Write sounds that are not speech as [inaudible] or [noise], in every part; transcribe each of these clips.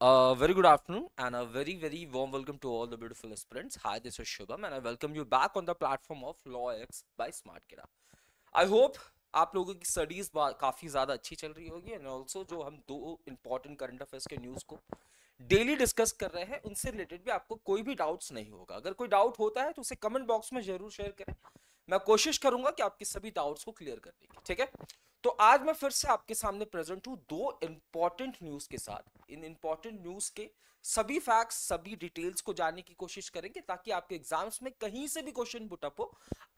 a Uh, very good afternoon and a very, very warm welcome to all the beautiful aspirants. Hi, this is Shubham and I welcome you back on the platform of LawX by SmartKira. I hope आप लोगों की studies काफ़ी ज़्यादा अच्छी चल रही होगी and also जो हम दो इंपॉर्टेंट करंट अफेयर्स के न्यूज़ को डेली डिस्कस कर रहे हैं उनसे रिलेटेड भी आपको कोई भी डाउट्स नहीं होगा अगर कोई डाउट होता है तो उसे कमेंट बॉक्स में जरूर शेयर करें मैं कोशिश करूंगा कि आपके सभी डाउट्स को क्लियर करने की ठीक है तो आज मैं फिर से आपके सामने प्रेजेंट हूँ दो इंपॉर्टेंट न्यूज के साथ इन इंपॉर्टेंट न्यूज के सभी फैक्ट्स सभी डिटेल्स को जानने की कोशिश करेंगे ताकि आपके एग्जाम्स में कहीं से भी क्वेश्चन बुटअप हो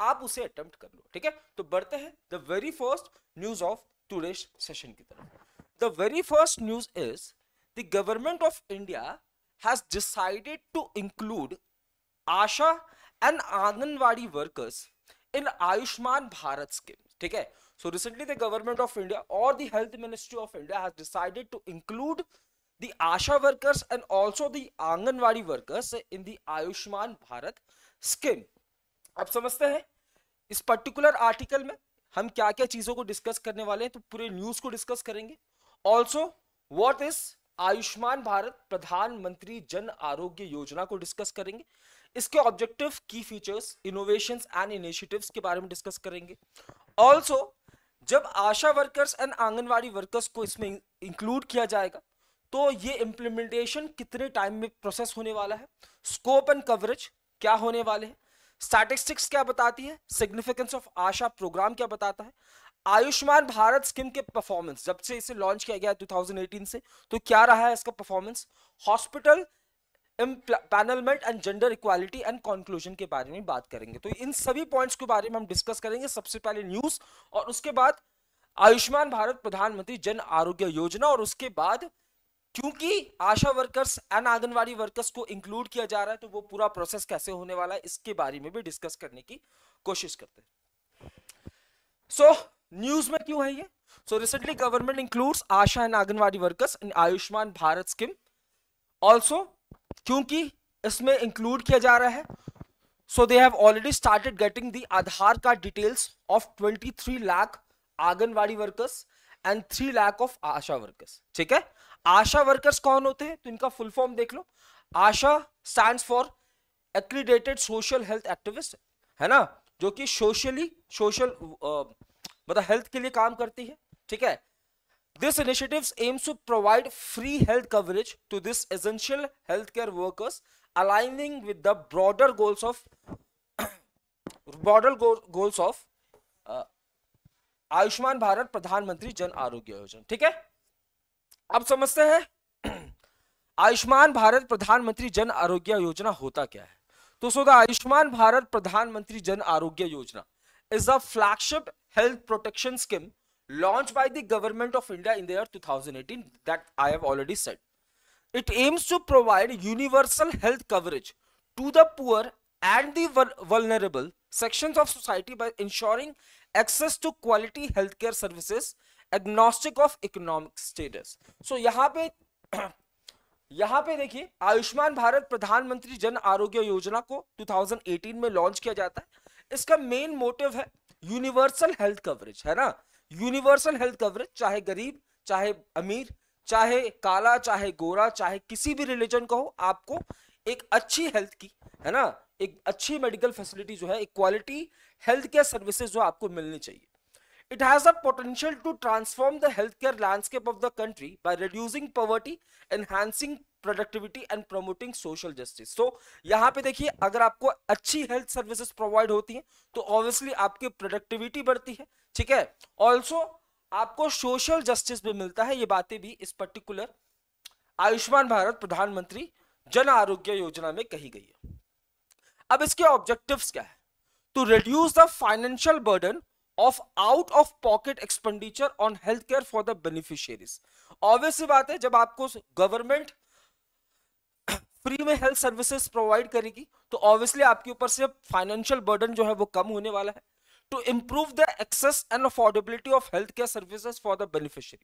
आप उसे अटेम्प्ट कर लो ठीक है तो बढ़ते हैं the very first news of today session की तरफ the very first news is the government of India has decided to include ASHA and anganwadi workers in Ayushman Bharat scheme ठीक है so recently the government of India और the health ministry of India has decided to include the Asha workers and also the anganwadi workers in the Ayushman Bharat scheme आप समझते हैं इस particular article में हम क्या क्या चीजों को डिस्कस करने वाले हैं तो पूरे न्यूज को डिस्कस करेंगे also what is Ayushman Bharat प्रधानमंत्री जन आरोग्य योजना को डिस्कस करेंगे इसके ऑब्जेक्टिव की फीचर्स इनोवेशन एंड इनिशियटिव के बारे में डिस्कस करेंगे ऑल्सो जब ASHA workers and anganwadi workers को इसमें इंक्लूड किया जाएगा तो ये इम्प्लीमेंटेशन कितने टाइम में प्रोसेस होने वाला है स्कोप एंड कवरेज क्या होने वाले हैं स्टैटिस्टिक्स क्या बताती है सिग्निफिकेंस ऑफ आशा प्रोग्राम क्या बताता है आयुष्मान भारत स्कीम के परफॉर्मेंस जब से इसे लॉन्च किया गया 2018 से तो क्या रहा है इसका performance hospital empanelment and gender equality and conclusion के बारे में बात करेंगे तो इन सभी पॉइंट्स के बारे में हम डिस्कस करेंगे सबसे पहले न्यूज और उसके बाद आयुष्मान भारत प्रधानमंत्री जन आरोग्य योजना और उसके बाद क्योंकि ASHA workers and anganwadi workers को इंक्लूड किया जा रहा है तो वो पूरा प्रोसेस कैसे होने वाला है इसके बारे में भी डिस्कस करने की कोशिश करते हैं सो so, न्यूज में क्यों है ये so recently government includes ASHA and anganwadi workers in Ayushman Bharat scheme also क्योंकि इसमें इंक्लूड किया जा रहा है so they have already started getting the Aadhaar card details of 23 lakh anganwadi workers and 3 lakh of ASHA workers ठीक है आशा वर्कर्स कौन होते हैं तो इनका फुल फॉर्म देख लो ASHA stand for accredited social health activist है ना जो कि सोशली सोशल मतलब हेल्थ के लिए काम करती है ठीक है This initiative aims to provide free health coverage to these essential healthcare workers, aligning with the broader goals of broader go goals of uh, Ayushman Bharat प्रधानमंत्री जन आरोग्य योजना ठीक है अब समझते हैं आयुष्मान भारत प्रधानमंत्री जन आरोग्य योजना होता क्या है तो सो द आयुष्मान भारत प्रधानमंत्री Jan Arogya Yojana is a flagship health protection scheme launched by the government of India in the year 2018 that I have already said. It aims to provide universal health coverage to the poor and the vulnerable sections of society by ensuring access to quality healthcare services agnostic of economic status. So यहाँ पे यहाँ पे देखिए आयुष्मान भारत प्रधानमंत्री जन आरोग्य योजना को 2018 में launch किया जाता है इसका मेन मोटिव है यूनिवर्सल हेल्थ कवरेज है ना यूनिवर्सल हेल्थ कवरेज चाहे गरीब चाहे अमीर चाहे काला चाहे गोरा चाहे किसी भी रिलीजन का हो आपको एक अच्छी हेल्थ की है ना एक अच्छी मेडिकल फैसिलिटी जो है एक क्वालिटी हेल्थ केयर सर्विसेज जो आपको मिलनी चाहिए has a potential to transform the health care landscape of the country by reducing poverty enhancing productivity and promoting social justice तो यहाँ पे देखिए अगर आपको अच्छी हेल्थ सर्विसेज प्रोवाइड होती हैं तो ऑब्वियसली आपकी प्रोडक्टिविटी बढ़ती है ठीक है ऑल्सो आपको सोशल जस्टिस भी मिलता है ये बातें भी इस पर्टिकुलर आयुष्मान भारत प्रधानमंत्री जन आरोग्य योजना में कही गई है अब इसके ऑब्जेक्टिव्स क्या है to reduce the financial burden of out of pocket expenditure on health care for the beneficiaries obvious बात है जब आपको गवर्नमेंट फ्री में हेल्थ सर्विसेज प्रोवाइड करेगी तो ऑब्वियसली आपके ऊपर से फाइनेंशियल बर्डन जो है वो कम होने वाला है to improve the access and affordability of health care services for the beneficiary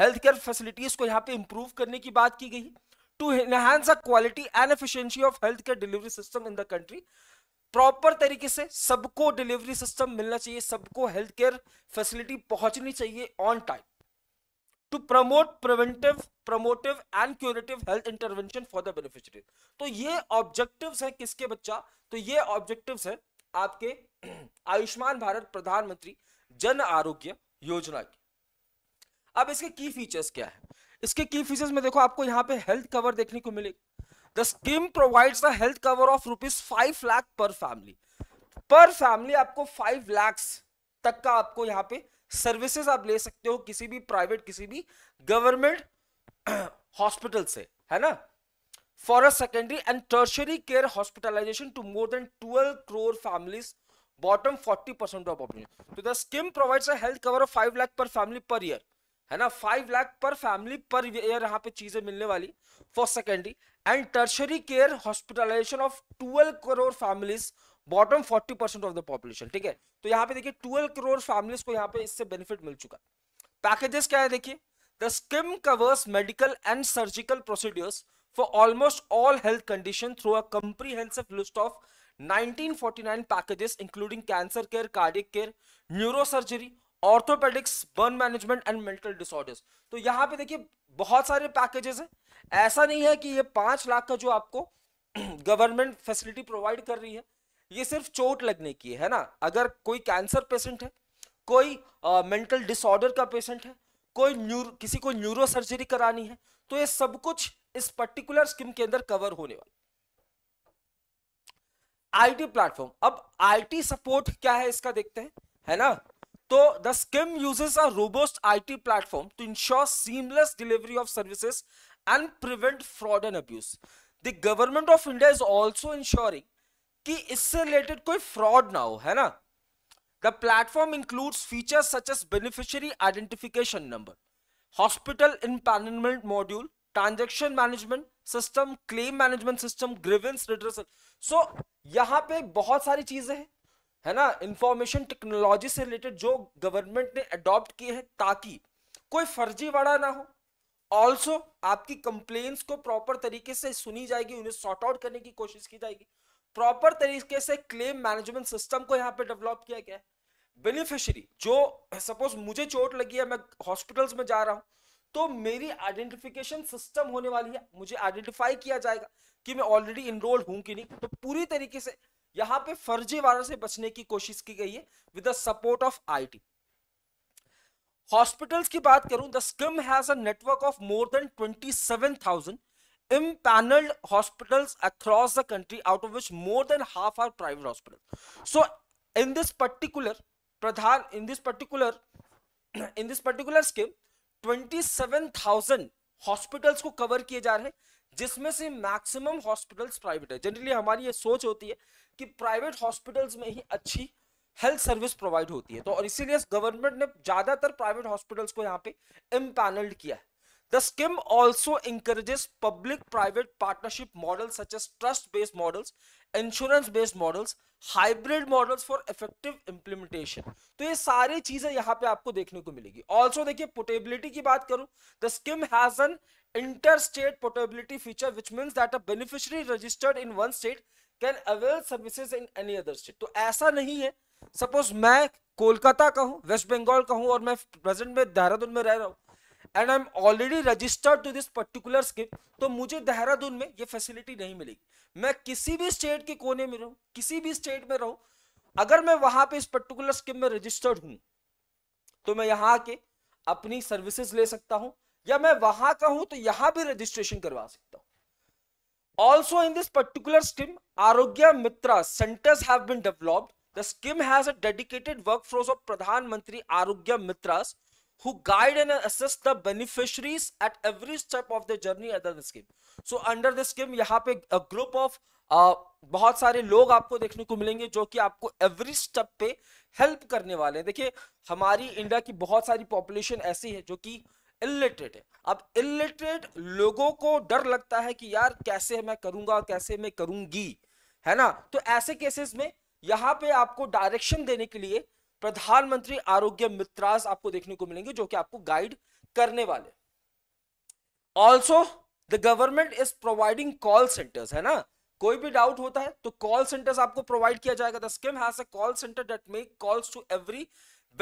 health care facilities को यहाँ पे इंप्रूव करने की बात की गई to enhance the quality and efficiency of health care delivery system in the country proper तरीके से सबको डिलीवरी सिस्टम मिलना चाहिए सबको हेल्थ केयर फैसिलिटी पहुंचनी चाहिए on time to promote preventive promotive and curative health intervention for the beneficiary तो ये ऑब्जेक्टिव्स हैं किसके बच्चा तो ये ऑब्जेक्टिव्स हैं आपके [clears throat] आयुष्मान भारत प्रधानमंत्री जन आरोग्य योजना की अब इसके की फीचर्स क्या है इसके की फीचर्स में देखो आपको यहाँ पे हेल्थ कवर देखने को मिलेगा the scheme provides the health cover of rupees five lakh per family पर फैमिली आपको फाइव लैक्स तक का आपको यहाँ पे सर्विसेज आप ले सकते हो किसी भी प्राइवेट किसी भी गवर्नमेंट हॉस्पिटल [clears throat] से है ना for a secondary and tertiary care hospitalization to more than 12 crore families bottom 40% of population so the scheme provides a health cover of 5 lakh per family per year है ना five lakh per family per year यहाँ पे चीजें मिलने वाली for secondary and tertiary care hospitalisation of twelve crore families bottom forty percent of the population ठीक है तो यहाँ पे देखिए ट्वेल्व करोड़ फैमिलीज को यहाँ पे इससे बेनिफिट मिल चुका पैकेजेस क्या है देखिए the scheme covers medical and surgical procedures for almost all health conditions through a comprehensive list of 1949 packages including cancer care, cardiac care, neurosurgery, orthopedics burn management and mental disorders to yahan pe dekhiye bahut sare packages hai aisa nahi hai ki ye 5 lakh ka jo aapko government facility provide kar rahi hai ये सिर्फ चोट लगने की है ना अगर कोई cancer patient है कोई मेंटल uh, डिसऑर्डर का पेशेंट है कोई न्यूर किसी को न्यूरो सर्जरी करानी है तो ये सब कुछ इस पर्टिकुलर स्कीम के अंदर कवर होने आई आईटी प्लेटफॉर्म अब आईटी सपोर्ट क्या है इसका देखते हैं है ना तो the scheme uses a robust IT platform to ensure seamless delivery of services and prevent fraud and abuse the government of India is also ensuring कि इससे रिलेटेड कोई फ्रॉड ना हो है ना the platform includes features such as beneficiary identification number hospital empanelment module transaction management system claim management system grievance redressal so यहाँ पे बहुत सारी चीजें हैं है ना इंफॉर्मेशन टेक्नोलॉजी से रिलेटेड जो गवर्नमेंट ने अडॉप्ट किए हैं ताकि कोई फर्जीवाड़ा ना हो ऑल्सो आपकी कंप्लेन्स को प्रॉपर तरीके से सुनी जाएगी उन्हें सॉर्ट आउट करने की कोशिश की जाएगी प्रॉपर तरीके से क्लेम मैनेजमेंट सिस्टम को यहाँ पे डेवलप किया गया है बेनिफिशरी जो सपोज मुझे चोट लगी है मैं हॉस्पिटल्स में जा रहा हूँ तो मेरी आइडेंटिफिकेशन सिस्टम होने वाली है मुझे आइडेंटिफाई किया जाएगा कि मैं ऑलरेडी इनरोल हूं कि नहीं तो पूरी तरीके से यहां पे फर्जी वाला से बचने की कोशिश की गई है with the support of I hospitals की बात करूं the scheme has network of more than 27000 empanelled hospitals across the country out of which more than half are private hospital so in this particular Pradhan in this particular in this particular scheme 27,000 hospitals को cover किए जा रहे हैं जिसमें से maximum hospitals private है generally हमारी ये सोच होती है कि प्राइवेट हॉस्पिटल्स में ही अच्छी हेल्थ सर्विस प्रोवाइड होती है तो और इसीलिए गवर्नमेंट ने ज्यादातर प्राइवेट हॉस्पिटल्स को यहाँ पे इम्पैनल्ड किया है The scheme also encourages public-private partnership models such as trust-based models, insurance based models hybrid models for effective implementation तो ये सारी चीजें यहाँ पे आपको देखने को मिलेगी ऑल्सो देखिए पोर्टेबिलिटी की बात करूं the scheme has an interstate portability feature which means that a beneficiary registered in one state can avail services in any other state तो ऐसा नहीं है सपोज मैं कोलकाता का हूँ वेस्ट बंगाल का हूँ और मैं प्रेजेंट में देहरादून में रह रहा हूँ and I am already registered to this particular scheme तो मुझे देहरादून में ये फैसिलिटी नहीं मिलेगी मैं किसी भी स्टेट के कोने में रहूं किसी भी स्टेट में रहूं अगर मैं वहां पे इस पर्टिकुलर स्किप में रजिस्टर्ड हूं तो मैं यहाँ के अपनी सर्विसेज ले सकता हूं या मैं वहां का हूं तो यहां भी रजिस्ट्रेशन करवा सकता हूं also in this particular scheme Arogya Mitra centres have been developed The scheme has a dedicated workforce of Pradhan Mantri Arogya Mitras who guide and assess the beneficiaries at every step of the journey under the scheme. So under the scheme यहाँ pe a group of uh, बहुत सारे लोग आपको देखने को मिलेंगे जो कि आपको एवरी स्टेप पे हेल्प करने वाले हैं देखिए हमारी इंडिया की बहुत सारी पॉपुलेशन ऐसी है जो कि इलिटरेट है अब इलिटरेट लोगों को डर लगता है कि यार कैसे मैं करूंगा कैसे मैं करूंगी है ना तो ऐसे केसेस में यहाँ पे आपको डायरेक्शन देने के लिए प्रधानमंत्री आरोग्य मित्रास आपको देखने को मिलेंगे जो कि आपको गाइड करने वाले also the government is providing call centres है ना कोई भी डाउट होता है तो कॉल सेंटर्स आपको प्रोवाइड किया जाएगा the scheme has call centre that make calls to every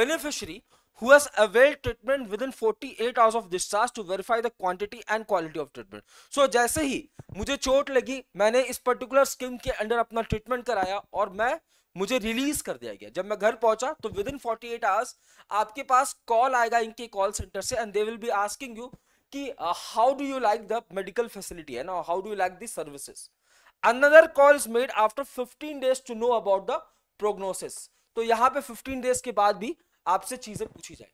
beneficiary who has availed treatment within 48 hours of discharge to verify the quantity and quality of treatment. So जैसे ही मुझे चोट लगी मैंने इस particular scheme के under अपना treatment कराया और मैं मुझे रिलीज कर दिया गया जब मैं घर पहुंचा तो within forty eight hours आपके पास कॉल आएगा इनके कॉल सेंटर से and they will be asking you कि how do you like the medical facility है ना how do you like the services another call is made after fifteen days to know about the prognosis तो यहाँ पे 15 days के बाद भी आपसे चीजें पूछी जाए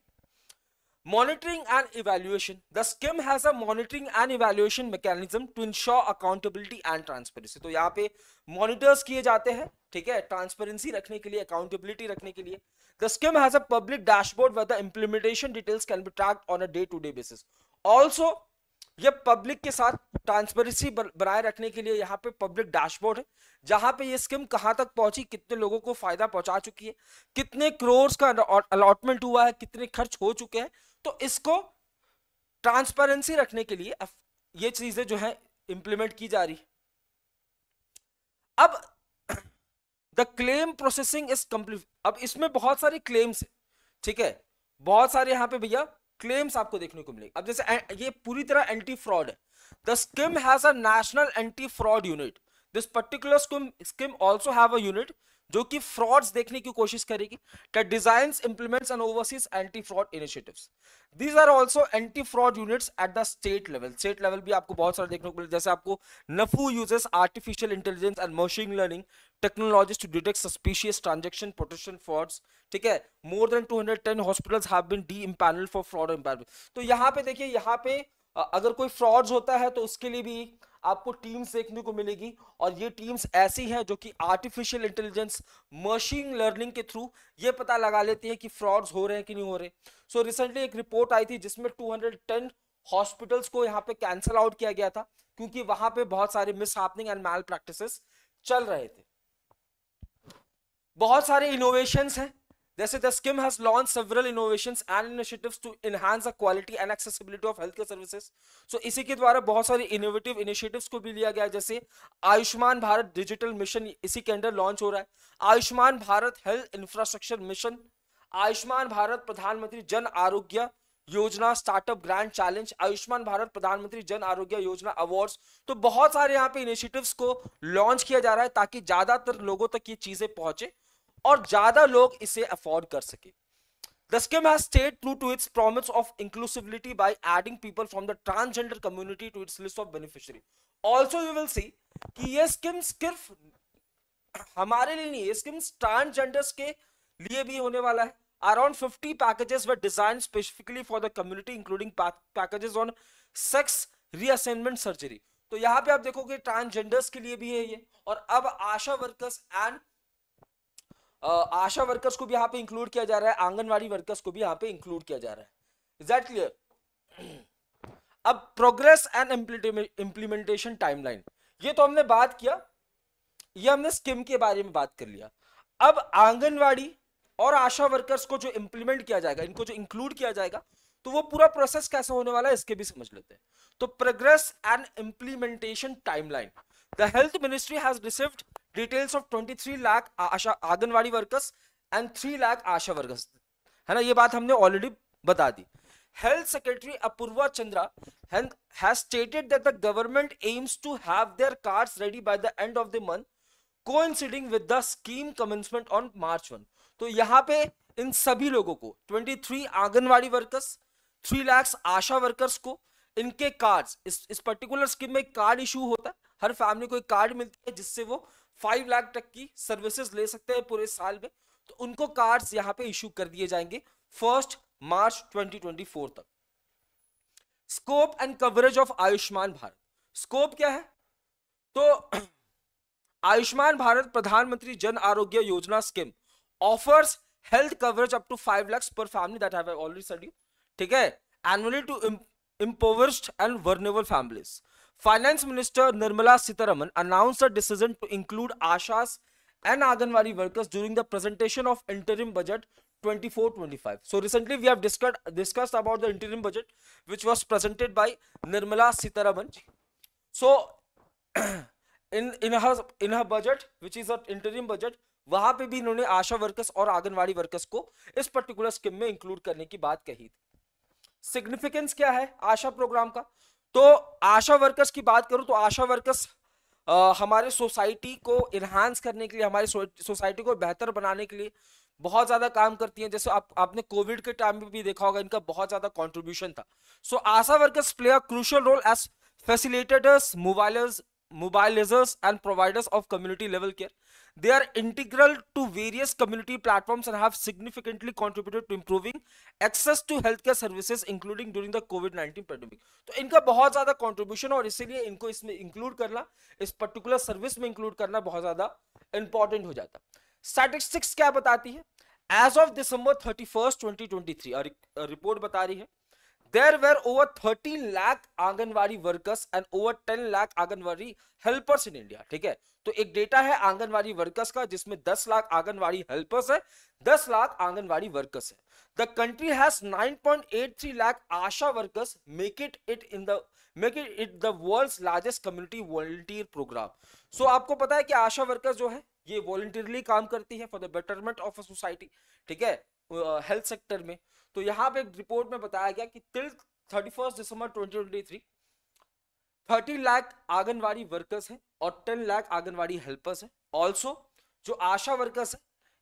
Monitoring and evaluation. The skim has a monitoring and evaluation mechanism to ensure accountability and transparency. तो यहाँ पे monitors किए जाते हैं ठीक है transparency रखने के लिए accountability रखने के लिए The skim has a public dashboard where the implementation details can be tracked on a day-to-day -day basis. Also, ये पब्लिक के साथ ट्रांसपेरेंसी बनाए रखने के लिए यहाँ पे पब्लिक डैशबोर्ड है जहाँ पे ये स्कीम कहाँ तक पहुंची कितने लोगों को फायदा पहुंचा चुकी है कितने करोड़ का अलॉटमेंट हुआ है कितने खर्च हो चुके हैं तो इसको ट्रांसपेरेंसी रखने के लिए ये चीजें जो है इंप्लीमेंट की जा रही अब the claim processing is complete अब इसमें बहुत सारे क्लेम्स ठीक है बहुत सारे यहां पे भैया क्लेम्स आपको देखने को मिलेंगे अब जैसे ये पूरी तरह एंटी फ्रॉड है the scheme has a national anti fraud unit this particular scheme scheme also have a unit जो कि फ्रॉड्स देखने की कोशिश करेगी that design implements and overseas anti fraud initiative these are also anti fraud units at the state level state level भी आपको बहुत सारा देखने को मिले जैसे आपको नफू uses artificial intelligence and machine learning technologies to detect suspicious transaction protection frauds ठीक है more than two hundred ten hospital have been de empanel for fraud empanel तो यहाँ पे देखिए यहाँ पे अगर कोई फ्रॉड्स होता है तो उसके लिए भी आपको टीम्स देखने को मिलेगी और ये टीम्स ऐसी हैं जो कि आर्टिफिशियल इंटेलिजेंस मशीन लर्निंग के थ्रू ये पता लगा लेती है कि फ्रॉड्स हो रहे हैं कि नहीं हो रहे सो so, रिसेंटली एक रिपोर्ट आई थी जिसमें 210 हॉस्पिटल्स को यहाँ पे कैंसल आउट किया गया था क्योंकि वहां पर बहुत सारे mishappening and malpractice चल रहे थे बहुत सारे इनोवेशन हैं जैसे the scheme has launch several several and and to enhance the quality and accessibility of health care services so इसी के द्वारा बहुत सारी इनोवेटिव initiatives को भी लिया गया जैसे आयुष्मान भारत डिजिटल मिशन इसी के अंडर लॉन्च हो रहा है Ayushman Bharat health infrastructure mission Ayushman Bharat प्रधानमंत्री Jan Arogya Yojana startup grand challenge Ayushman Bharat प्रधानमंत्री जन आरोग्य योजना अवार्ड्स तो बहुत सारे यहाँ पे इनिशिएटिव्स को लॉन्च किया जा रहा है ताकि ज्यादातर लोगों तक ये चीजें पहुंचे और ज्यादा लोग इसे अफोर्ड कर सके The has has true to its promise of of inclusivity adding people from the transgender community to its list of of beneficiary. You will see कि ये स्कीम सिर्फ हमारे लिए नहीं ये स्कीम ट्रांसजेंडर्स के लिए भी होने वाला है around 50 packages were design specifically for the community including packages on sex reassignment surgery तो यहाँ पे आप देखोगे ट्रांसजेंडर्स के लिए भी है ये और अब ASHA workers and ASHA workers को भी यहाँ पे इंक्लूड किया जा रहा है आंगनवाड़ी वर्कर्स को भी यहाँ पे इंक्लूड किया जा रहा है इज दैट क्लियर अब प्रोग्रेस एंड इंप्लीमेंटेशन टाइमलाइन ये तो हमने बात किया ये हमने स्कीम के बारे में बात कर लिया अब आंगनवाड़ी और आशा वर्कर्स को जो इंप्लीमेंट किया जाएगा इनको जो इंक्लूड किया जाएगा तो वो पूरा प्रोसेस कैसे होने वाला है इसके भी समझ लेते हैं तो progress and implementation timeline The health ministry has received details of 23 lakh ASHA Anganwadi workers and 3 lakh ASHA workers है ना ये बात हमने already बता दी health secretary apurva chandra has stated that the government aims to have their cards ready by the end of the month coinciding with the scheme commencement on march 1 तो यहाँ पे इन सभी लोगों को 23 Anganwadi workers 3 lakh ASHA workers को इनके cards इस इस पर्टिकुलर स्कीम में कार्ड इशू होता है हर फैमिली को एक कार्ड मिलती है जिससे वो फाइव लाख तक की सर्विसेज ले सकते हैं पूरे साल में तो उनको कार्ड्स यहाँ पे इशू कर दिए जाएंगे फर्स्ट मार्च 2024 तक scope and coverage of Ayushman Bharat scope क्या है तो [clears throat] आयुष्मान भारत प्रधानमंत्री Jan Arogya Yojana scheme offers health coverage up to five lakhs per family that have already ठीक है annually to impoverished and vulnerable families finance minister Nirmala Sitharaman announce a decision to include ASHAs and Anganwadi workers during the presentation of interim budget 24-25. So recently we have discussed discussed about the interim budget which was presented by Nirmala Sitaraman. So in in her in her budget, which is a interim budget, वहाँ पे भी इन्होंने आशा workers और anganwadi workers को इस particular scheme में include करने की बात कही थी Significance क्या है आशा प्रोग्राम का तो आशा वर्कर्स की बात करूं तो आशा वर्कर्स हमारे सोसाइटी को इन्हांस करने के लिए हमारी सोसाइटी को बेहतर बनाने के लिए बहुत ज़्यादा काम करती हैं जैसे आप आपने कोविड के टाइम में भी देखा होगा इनका बहुत ज़्यादा कॉन्ट्रीब्यूशन था so so, ASHA workers play a crucial role as facilitators mobilisers and providers of community level care They are integral to various community platforms and have significantly contributed to improving access to healthcare services including during the COVID-19 pandemic. तो इनका बहुत ज्यादा contribution और इसीलिए इनको इसमें include करना इस पर्टिकुलर सर्विस में इंक्लूड करना बहुत ज्यादा इंपॉर्टेंट हो जाता स्टैटिस्टिक्स क्या बताती है एज ऑफ दिसंबर 31 2023 और रिपोर्ट बता रही है There were over 13 lakh Anganwadi workers and over 10 lakh Anganwadi helpers in India ठीक है तो एक डेटा है आंगनवाड़ी वर्कर्स का जिसमें 10 लाख आंगनवाड़ी हेल्पर्स है 10 लाख आंगनवाड़ी वर्कर्स है the country has 9.83 lakh ASHA workers make it it in the make it it the world's largest community volunteer programme so आपको पता है कि आशा वर्कर्स जो है ये वॉलंटियरली काम करती है for the betterment of a society ठीक है हेल्थ uh, सेक्टर में तो यहाँ पे रिपोर्ट में बताया गया कि till thirty first December twenty twenty three thirty lakh Anganwadi workers हैं और टेन लाख आंगनबाड़ी हेल्पर्स हैं ऑल्सो जो आशा वर्कर्स हैं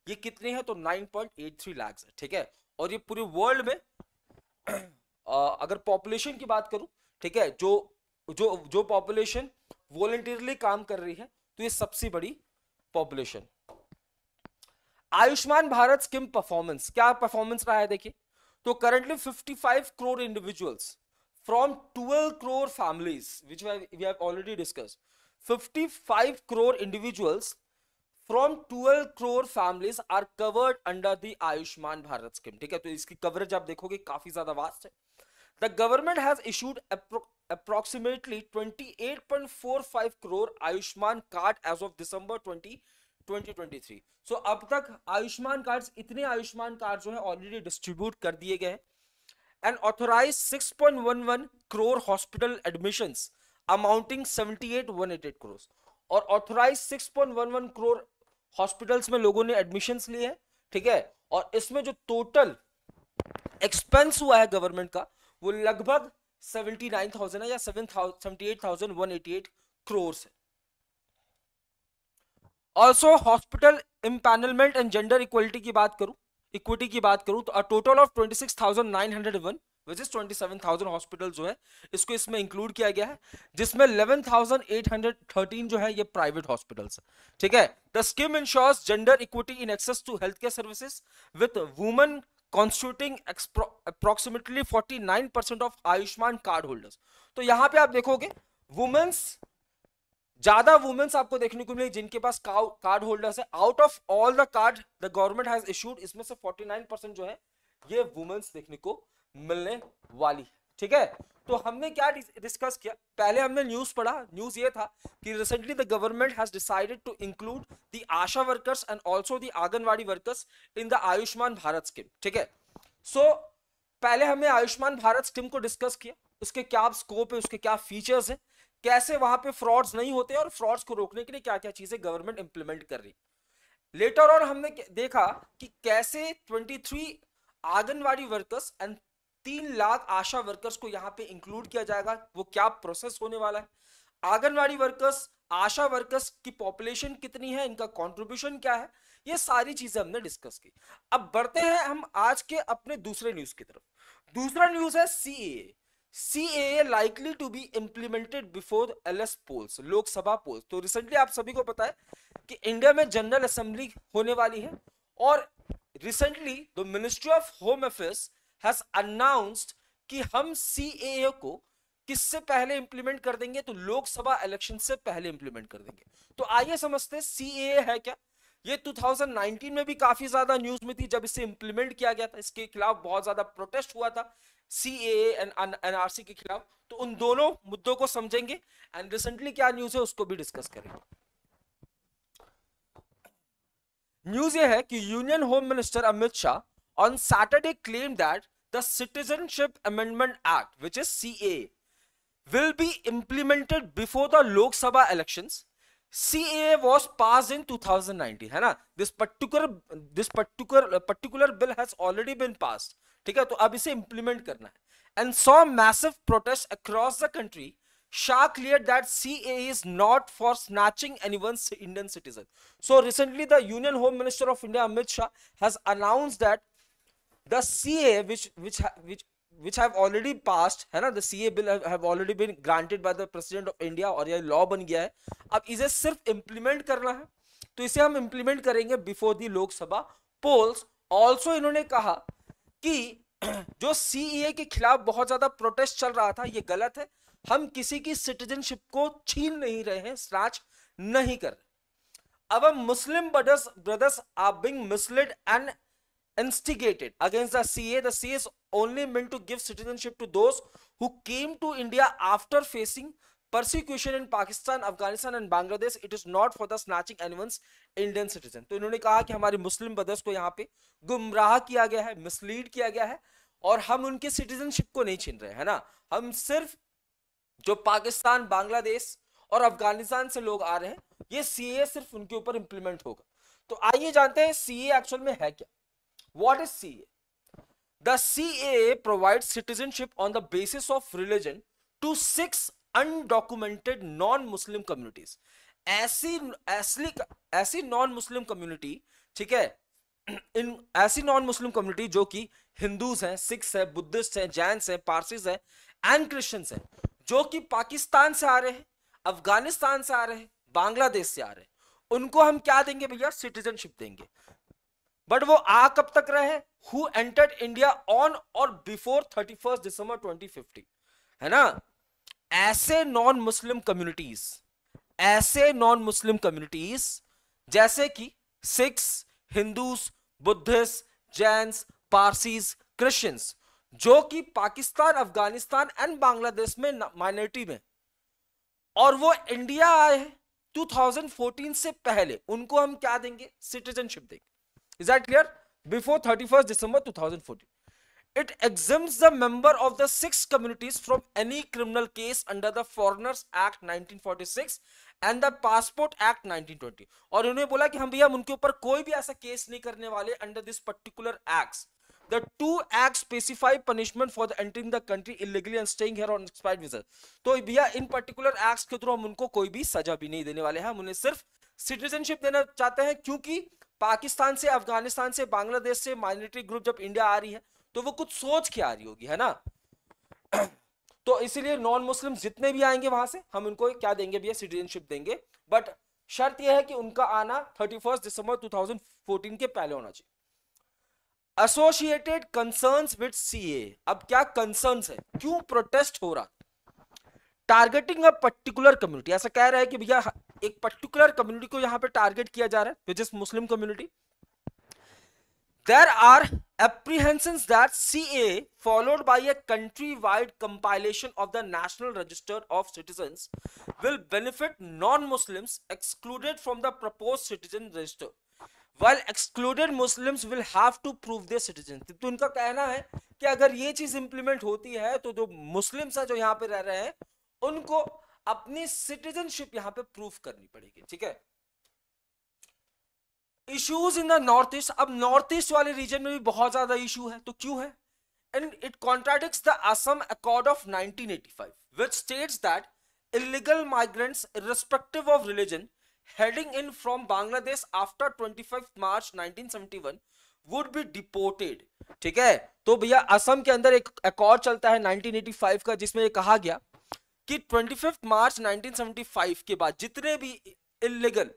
ये कितने हैं तो nine point eight three lakh है ठीक है और ये पूरे वर्ल्ड में [clears throat] अगर पॉपुलेशन की बात करूं ठीक है जो जो जो पॉपुलेशन वॉलेंटियरली काम कर रही है तो ये सबसे बड़ी population Ayushman Bharat scheme performance क्या परफॉर्मेंस रहा है देखिए So currently 55 crore individuals from 12 crore families, which we have already discussed. 55 crore individuals from 12 crore families are covered under the Ayushman Bharat scheme. so है coverage, इसकी coverage आप देखोगे काफी ज्यादा vast The government has issued appro approximately 28.45 crore Ayushman card as of December 2020. 2023 so so, अब तक Ayushman cards इतने Ayushman card जो है ऑलरेडी डिस्ट्रीब्यूट कर दिए गए and authorise 6.11 crore hospital admission amounting 78,188 crore और ऑथोराइज 6.11 करोड़ हॉस्पिटल्स में लोगों ने एडमिशन लिए हैं ठीक है और इसमें जो टोटल एक्सपेंस हुआ है गवर्नमेंट का वो लगभग 79,000 है या 7,78,188 करोड़ है also hospital empanelment and gender equality की बात करूँ इक्विटी की बात करूँ तो total of twenty six thousand nine hundred one which is twenty seven thousand hospital जो है इसको इसमें इंक्लूड किया गया है जिसमें eleven thousand eight hundred thirteen जो है ये प्राइवेट हॉस्पिटल्स है ठीक है the scheme ensures gender equity in access to health care services with women constituting approximately forty nine percent of Ayushman card holders तो यहाँ पे आप देखोगे वुमेन्स ज्यादा वुमेन्स आपको देखने को मिली जिनके पास कार्ड होल्डर्स है out of all the card the government has issued इसमें से 49 परसेंट जो है ये वुमेन्स देखने को मिलने वाली है ठीक है तो हमने क्या डिस्कस किया पहले हमने न्यूज पढ़ा न्यूज ये था कि recently the government has decided to include the Asha workers and also the anganwadi workers in the Ayushman Bharat scheme ठीक है सो पहले हमने आयुष्मान भारत स्कीम को डिस्कस किया उसके क्या स्कोप है उसके क्या फीचर्स हैं कैसे वहां पे फ्रॉड्स नहीं होते और फ्रॉड्स को रोकने के लिए क्या क्या चीजें गवर्नमेंट इंप्लीमेंट कर रही लेटर और हमने देखा कि कैसे 23 आंगनवाड़ी वर्कर्स एंड तीन लाख आशा वर्कर्स को यहाँ पे इंक्लूड किया जाएगा वो क्या प्रोसेस होने वाला है आंगनवाड़ी वर्कर्स आशा वर्कर्स की पॉपुलेशन कितनी है इनका कॉन्ट्रीब्यूशन क्या है ये सारी चीजें हमने डिस्कस की अब बढ़ते हैं हम आज के अपने दूसरे न्यूज की तरफ दूसरा न्यूज है CA A likely to be implemented before L S polls Lok Sabha polls तो रिसेंटली आप सभी को पता है कि इंडिया में जनरल असेंबली होने वाली है और recently the ministry of home affairs has announced कि हम ए को किससे पहले इंप्लीमेंट कर देंगे तो लोकसभा इलेक्शन से पहले इंप्लीमेंट कर देंगे तो आइए समझते हैं ए है क्या ये 2019 में भी काफी ज्यादा न्यूज में थी जब इसे इंप्लीमेंट किया गया था इसके खिलाफ बहुत ज्यादा प्रोटेस्ट हुआ था सी एनआरसी के खिलाफ तो उन दोनों मुद्दों को समझेंगे एंड रिसेंटली क्या न्यूज है उसको भी डिस्कस करेंगे न्यूज ये है कि union home minister Amit Shah on Saturday claim that the citizenship amendment act which is C will be implemented before the Lok Sabha Sabha CAA was passed in 2019 है ना this particular this particular particular bill has already been passed ठीक है तो अब इसे इंप्लीमेंट करना है and saw massive protest across the country Shah cleared that CA is not for snatching anyone's Indian citizen. So recently, the Union Home Minister of India Amit Shah has announced that the CA, which which which which have already passed है ना the CA bill have, have already been granted by the president of India और ये law बन गया है अब इसे सिर्फ implement करना है तो इसे हम implement करेंगे before the Lok Sabha polls also इन्होंने कहा कि जो सीईए के खिलाफ बहुत ज्यादा प्रोटेस्ट चल रहा था ये गलत है हम किसी की सिटीजनशिप को छीन नहीं रहे हैं स्नाच नहीं कर रहे अब हम Muslim brothers brothers are being misled and instigated against the CA. The CA is only meant to give citizenship to those who came to India after facing persecution in Pakistan, Afghanistan and Bangladesh. It is not for the snatching anyone's Indian citizen. to inhone kaha ki हमारे muslim brothers ko yahan pe gumrah kiya gaya hai mislead kiya gaya hai aur hum unke citizenship ko nahi chhin rahe hai na hum sirf jo pakistan bangladesh और अफगानिस्तान से लोग आ रहे हैं ये CA सिर्फ उनके ऊपर इंप्लीमेंट होगा तो आइए जानते हैं सीए एक्चुअल में है क्या what is CA The CAA provides citizenship on the basis of religion to six undocumented non-Muslim communities. ऐसी ऐसी ऐसी नॉन मुस्लिम कम्युनिटी ठीक है इन ऐसी नॉन मुस्लिम कम्युनिटी जो कि हिंदूज हैं सिख्स हैं बुद्धिस्ट हैं जैन हैं पारसीज हैं एंड क्रिश्चियंस हैं जो कि पाकिस्तान से आ रहे हैं अफगानिस्तान से आ रहे हैं बांग्लादेश से आ रहे हैं उनको हम क्या देंगे भैया सिटीजनशिप देंगे बट वो आ कब तक रहे who entered India on or before thirty first December twenty fifty है ना ऐसे नॉन मुस्लिम कम्युनिटीज ऐसे नॉन मुस्लिम कम्युनिटीज जैसे कि सिख्स हिंदूस बुद्धिस्ट जैन पारसीज क्रिश्चियंस जो कि पाकिस्तान अफगानिस्तान एंड बांग्लादेश में माइनॉरिटी में और वो इंडिया आए हैं 2014 से पहले उनको हम क्या देंगे सिटीजनशिप देंगे is that clear before 31st December 2014. It exempts the member of the six communities from any criminal case under the Foreigners Act 1946 and the passport act 1920 और उन्होंने बोला कि हम भैया उनके ऊपर कोई भी ऐसा केस नहीं करने वाले under this particular act the two acts specify punishment for the entering the country illegally and staying here on expired visa तो भैया इन पर्टिकुलर एक्ट्स के थ्रू हम उनको कोई भी सजा भी नहीं देने वाले हैं हम उन्हें सिर्फ सिटीजनशिप देना चाहते हैं क्योंकि पाकिस्तान से अफगानिस्तान से बांग्लादेश से माइनोरिटी ग्रुप जब इंडिया आ रही है तो वो कुछ सोच के आ रही होगी है ना [clears throat] तो इसीलिए नॉन मुस्लिम जितने भी आएंगे वहां से हम उनको क्या देंगे भैया सिटीजनशिप देंगे बट शर्त यह है कि उनका आना थर्टी दिसंबर टू के पहले होना चाहिए एसोसिएटेड कंसर्न विद सीए अब क्या कंसर्न है क्यों प्रोटेस्ट हो रहा टारगेटिंग अ पर्टिकुलर कम्युनिटी ऐसा कह रहा है कि भैया एक पर्टिकुलर कम्युनिटी को यहां पे टारगेट किया जा रहा है which is Muslim community there are apprehension that C A followed by a country wide compilation of the national register of citizen will benefit non Muslims excluded from the propose citizen register While excluded Muslims will have to prove their citizenship. तो उनका कहना है कि अगर ये चीज implement होती है तो जो Muslims हैं जो यहाँ पे रह रहे हैं उनको अपनी सिटीजनशिप यहां पे प्रूफ करनी पड़ेगी ठीक है issues in the north east अब नॉर्थ ईस्ट वाले रीजन में भी बहुत ज्यादा इशू है तो क्यों है and it contradicts the Assam accord of 1985 which state that illegal migrant of religion heading in from Bangladesh after twenty five March nineteen seventy one would be deported ठीक है तो भैया असम के अंदर एक अकॉर्ड चलता है 1985 का जिसमें ये कहा गया कि 25 मार्च 1975 के बाद जितने भी इलीगल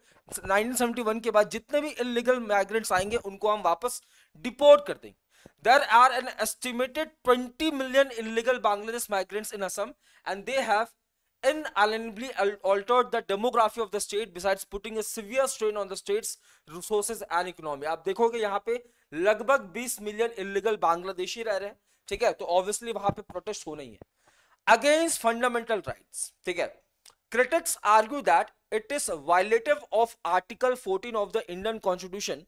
1971 के बाद जितने भी इलीगल माइग्रेंट्स आएंगे उनको हम वापस डिपोर्ट कर देंगे there are an estimated 20 million illegal Bangladesh migrants in Assam and they have indelibly altered the demography of the state besides putting severe strain on the state's resources and economy आप देखोगे यहाँ पे लगभग बीस मिलियन इलीगल बांग्लादेशी रह रहे हैं ठीक है तो ऑब्वियसली वहां पे प्रोटेस्ट होना ही है against fundamental rights ठीक है critics argue that it is violative of article 14 of the indian constitution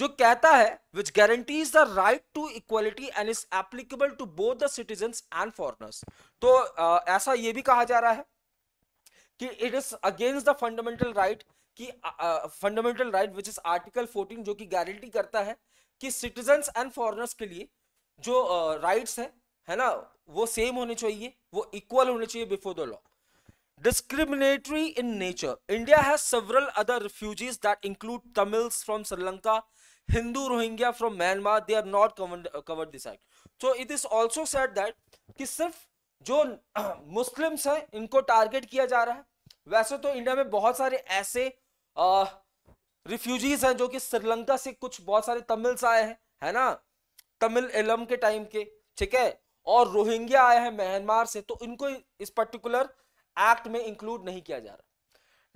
जो कहता है which guarantees the right to equality and is applicable to both the citizens and foreigners तो आ, ऐसा ये भी कहा जा रहा है कि it is against the fundamental right कि fundamental right which is article 14 जो कि गारंटी करता है कि सिटीजन एंड फॉरनर्स के लिए जो राइट्स uh, है है ना वो सेम होने चाहिए वो इक्वल होने चाहिए before the law discriminatory in nature india has several other refugees that include tamils from sri lanka hindu rohingya from myanmar they are not covered, covered this act so it is also said that ki sirf जो Muslims हैं इनको target किया जा रहा है वैसे तो India में बहुत सारे ऐसे रिफ्यूजीज हैं जो कि श्रीलंका से कुछ बहुत सारे तमिल्स आए हैं है ना तमिल इलम के टाइम के ठीक है और रोहिंग्या आए हैं म्यांमार से तो इनको इस पर्टिकुलर एक्ट में इंक्लूड नहीं किया जा रहा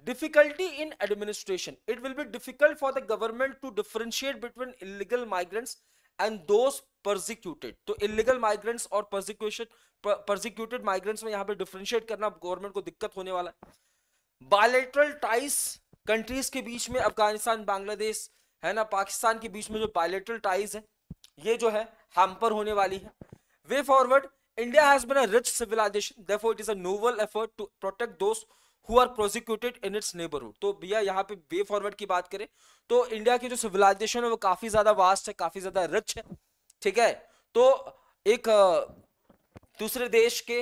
difficulty in administration it will be difficult for the government to differentiate between illegal migrants and persecuted तो इलीगल माइग्रेंट्स और परसिक्यूटेड माइग्रेंट्स में यहां पर डिफरेंशिएट करना गवर्नमेंट को दिक्कत होने वाला है बायोलेट्रल टाइस कंट्रीज के बीच में अफगानिस्तान बांग्लादेश है ना पाकिस्तान के बीच में जो बायोलेट्रल टाइज है ये जो है हम्पर होने वाली है Way forward, India has been a rich civilization, therefore it is a novel effort to protect those who are prosecuted in its neighborhood. तो भैया यहाँ पे वे फॉरवर्ड की बात करें तो इंडिया की जो सिविलाइजेशन है वो काफी ज्यादा वास्ट है काफी ज्यादा रिच है ठीक है तो एक दूसरे देश के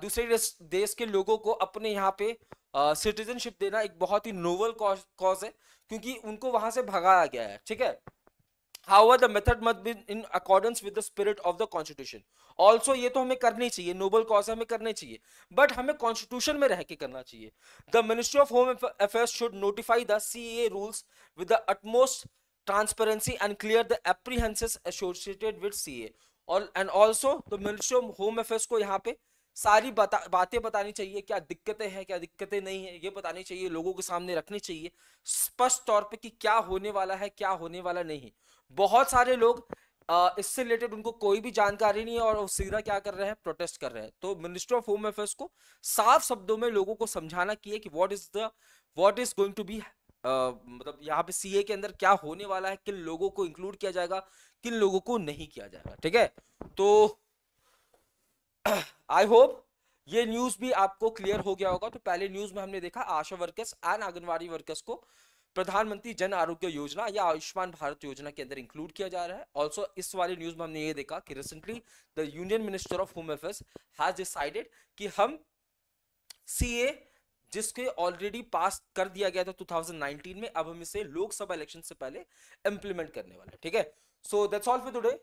दूसरे देश के लोगों को अपने यहाँ पे सिटीजनशिप देना एक बहुत ही नोवल कॉज है क्योंकि उनको वहां से भगाया गया है ठीक है However, the method must be in accordance with the spirit of the constitution. Also, ये तो हमें करनी चाहिए noble cause हमें करनी चाहिए but हमें constitution में रह के करना चाहिए The Ministry of Home Affairs should notify the C rules with the utmost transparency and clear the apprehensions associated with with और and also the ministry of को यहाँ पे सारी बता बातें बतानी चाहिए क्या दिक्कतें हैं क्या दिक्कतें नहीं है ये बतानी चाहिए लोगों के सामने रखनी चाहिए स्पष्ट तौर पे कि क्या होने वाला है क्या होने वाला नहीं बहुत सारे लोग इससे रिलेटेड उनको कोई भी जानकारी नहीं है और सीधा क्या कर रहे हैं प्रोटेस्ट कर रहे हैं तो मिनिस्टर ऑफ होम अफेयर्स को साफ शब्दों में लोगों को समझाना किए कि what is the what is going to be मतलब यहाँ पे सीए के अंदर क्या होने वाला है किन लोगों को इंक्लूड किया जाएगा किन लोगों को नहीं किया जाएगा ठीक है तो आई [clears throat] होप ये न्यूज भी आपको क्लियर हो गया होगा तो पहले न्यूज में हमने देखा ASHA workers and anganwadi workers को प्रधानमंत्री जन आरोग्य योजना या आयुष्मान भारत योजना के अंदर इंक्लूड किया जा रहा है ऑल्सो इस वाली न्यूज में हमने ये देखा कि recently the union minister of home affairs has decided कि हम सीए जिसके ऑलरेडी पास कर दिया गया था 2019 में अब हम इसे लोकसभा इलेक्शन से पहले इंप्लीमेंट करने वाले ठीक है so that's all for today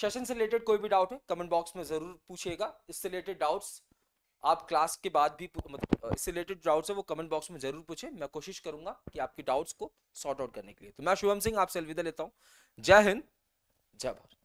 session से रिलेटेड कोई भी डाउट है कमेंट बॉक्स में जरूर पूछिएगा इससे रिलेटेड डाउट्स आप क्लास के बाद भी मतलब इससे रिलेटेड डाउट्स है वो कमेंट बॉक्स में जरूर पूछें मैं कोशिश करूंगा कि आपके डाउट्स को सॉर्ट आउट करने के लिए तो मैं शुभम सिंह आपसे अलविदा लेता हूँ जय हिंद जय भारत